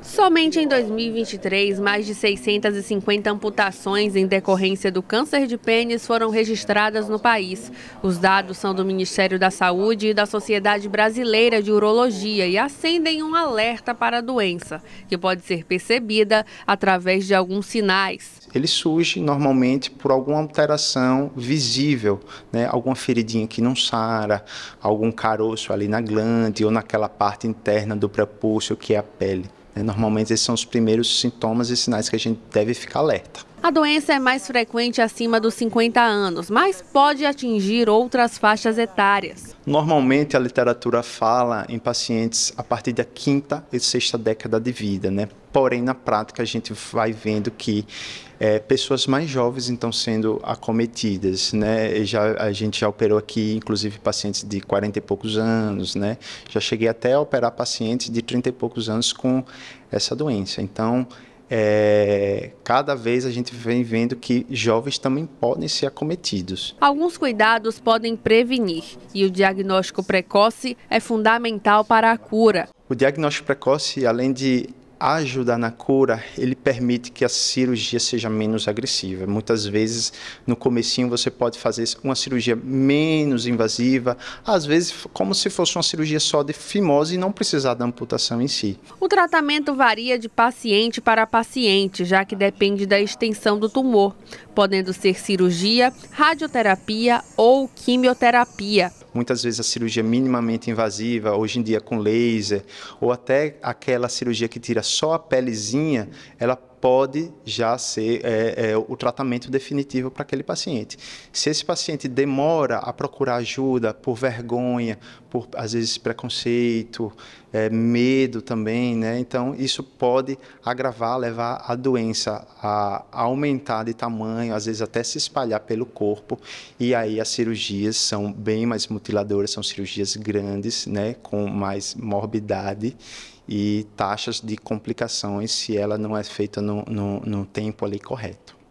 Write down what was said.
Somente em 2023, mais de 650 amputações em decorrência do câncer de pênis foram registradas no país. Os dados são do Ministério da Saúde e da Sociedade Brasileira de Urologia e acendem um alerta para a doença, que pode ser percebida através de alguns sinais. Ele surge normalmente por alguma alteração visível, né? alguma feridinha que não sara, algum caroço ali na glande ou naquela parte interna do prepúcio que é a pele. Né? Normalmente esses são os primeiros sintomas e sinais que a gente deve ficar alerta. A doença é mais frequente acima dos 50 anos, mas pode atingir outras faixas etárias. Normalmente a literatura fala em pacientes a partir da quinta e sexta década de vida, né? Porém, na prática, a gente vai vendo que é, pessoas mais jovens estão sendo acometidas, né? E já, a gente já operou aqui, inclusive, pacientes de 40 e poucos anos, né? Já cheguei até a operar pacientes de 30 e poucos anos com essa doença. Então, é, cada vez a gente vem vendo que jovens também podem ser acometidos. Alguns cuidados podem prevenir e o diagnóstico precoce é fundamental para a cura. O diagnóstico precoce, além de ajudar na cura, ele permite que a cirurgia seja menos agressiva. Muitas vezes, no comecinho, você pode fazer uma cirurgia menos invasiva, às vezes como se fosse uma cirurgia só de fimose e não precisar da amputação em si. O tratamento varia de paciente para paciente, já que depende da extensão do tumor, podendo ser cirurgia, radioterapia ou quimioterapia muitas vezes a cirurgia é minimamente invasiva, hoje em dia com laser, ou até aquela cirurgia que tira só a pelezinha, ela pode já ser é, é, o tratamento definitivo para aquele paciente. Se esse paciente demora a procurar ajuda por vergonha, por às vezes preconceito, é, medo também, né? Então isso pode agravar, levar a doença a aumentar de tamanho, às vezes até se espalhar pelo corpo. E aí as cirurgias são bem mais mutiladoras, são cirurgias grandes, né? Com mais morbidade e taxas de complicações se ela não é feita no, no, no tempo ali correto.